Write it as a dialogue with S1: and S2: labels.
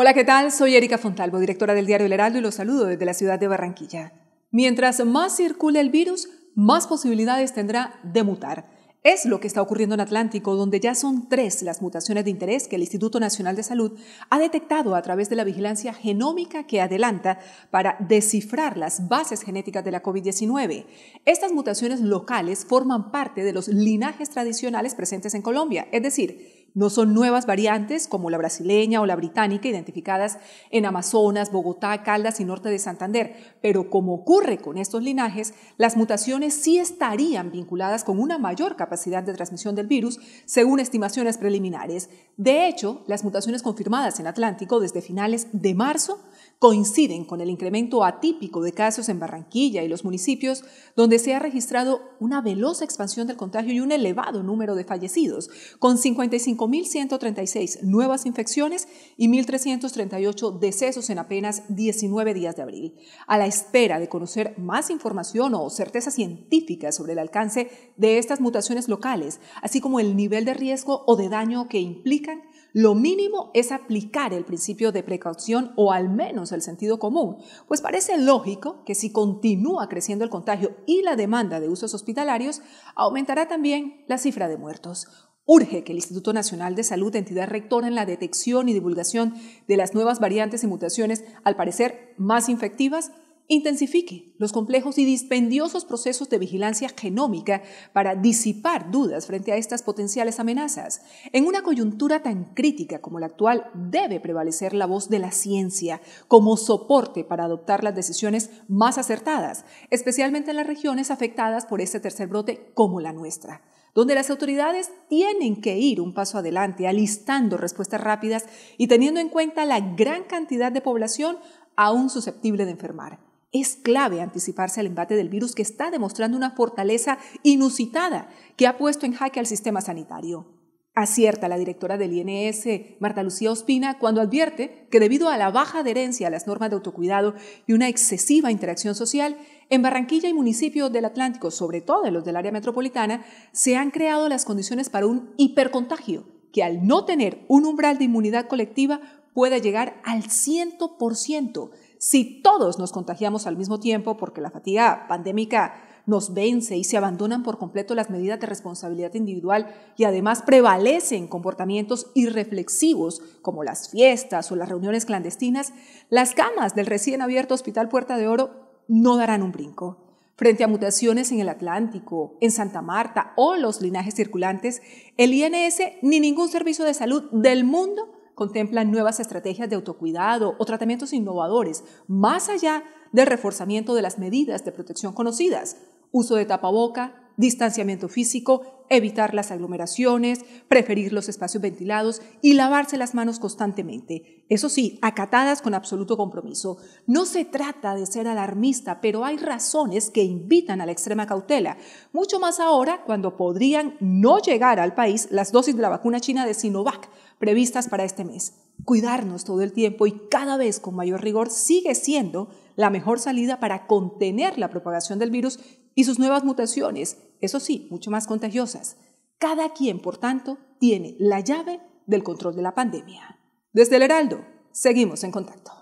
S1: Hola, ¿qué tal? Soy Erika Fontalvo, directora del diario El Heraldo y los saludo desde la ciudad de Barranquilla. Mientras más circule el virus, más posibilidades tendrá de mutar. Es lo que está ocurriendo en Atlántico, donde ya son tres las mutaciones de interés que el Instituto Nacional de Salud ha detectado a través de la vigilancia genómica que adelanta para descifrar las bases genéticas de la COVID-19. Estas mutaciones locales forman parte de los linajes tradicionales presentes en Colombia, es decir, no son nuevas variantes como la brasileña o la británica identificadas en Amazonas, Bogotá, Caldas y norte de Santander, pero como ocurre con estos linajes, las mutaciones sí estarían vinculadas con una mayor capacidad de transmisión del virus, según estimaciones preliminares. De hecho, las mutaciones confirmadas en Atlántico desde finales de marzo coinciden con el incremento atípico de casos en Barranquilla y los municipios donde se ha registrado una veloz expansión del contagio y un elevado número de fallecidos, con 55.136 nuevas infecciones y 1.338 decesos en apenas 19 días de abril. A la espera de conocer más información o certeza científica sobre el alcance de estas mutaciones locales, así como el nivel de riesgo o de daño que implican, lo mínimo es aplicar el principio de precaución o al menos el sentido común, pues parece lógico que si continúa creciendo el contagio y la demanda de usos hospitalarios, aumentará también la cifra de muertos. Urge que el Instituto Nacional de Salud, entidad rectora en la detección y divulgación de las nuevas variantes y mutaciones, al parecer más infectivas, intensifique los complejos y dispendiosos procesos de vigilancia genómica para disipar dudas frente a estas potenciales amenazas. En una coyuntura tan crítica como la actual, debe prevalecer la voz de la ciencia como soporte para adoptar las decisiones más acertadas, especialmente en las regiones afectadas por este tercer brote como la nuestra donde las autoridades tienen que ir un paso adelante, alistando respuestas rápidas y teniendo en cuenta la gran cantidad de población aún susceptible de enfermar. Es clave anticiparse al embate del virus que está demostrando una fortaleza inusitada que ha puesto en jaque al sistema sanitario. Acierta la directora del INS, Marta Lucía Ospina, cuando advierte que debido a la baja adherencia a las normas de autocuidado y una excesiva interacción social, en Barranquilla y municipios del Atlántico, sobre todo en los del área metropolitana, se han creado las condiciones para un hipercontagio que al no tener un umbral de inmunidad colectiva puede llegar al 100%, si todos nos contagiamos al mismo tiempo porque la fatiga pandémica nos vence y se abandonan por completo las medidas de responsabilidad individual y además prevalecen comportamientos irreflexivos como las fiestas o las reuniones clandestinas, las camas del recién abierto Hospital Puerta de Oro no darán un brinco. Frente a mutaciones en el Atlántico, en Santa Marta o los linajes circulantes, el INS ni ningún servicio de salud del mundo contemplan nuevas estrategias de autocuidado o tratamientos innovadores, más allá del reforzamiento de las medidas de protección conocidas, uso de tapaboca, distanciamiento físico, evitar las aglomeraciones, preferir los espacios ventilados y lavarse las manos constantemente. Eso sí, acatadas con absoluto compromiso. No se trata de ser alarmista, pero hay razones que invitan a la extrema cautela, mucho más ahora cuando podrían no llegar al país las dosis de la vacuna china de Sinovac previstas para este mes. Cuidarnos todo el tiempo y cada vez con mayor rigor sigue siendo la mejor salida para contener la propagación del virus y sus nuevas mutaciones, eso sí, mucho más contagiosas. Cada quien, por tanto, tiene la llave del control de la pandemia. Desde el Heraldo, seguimos en contacto.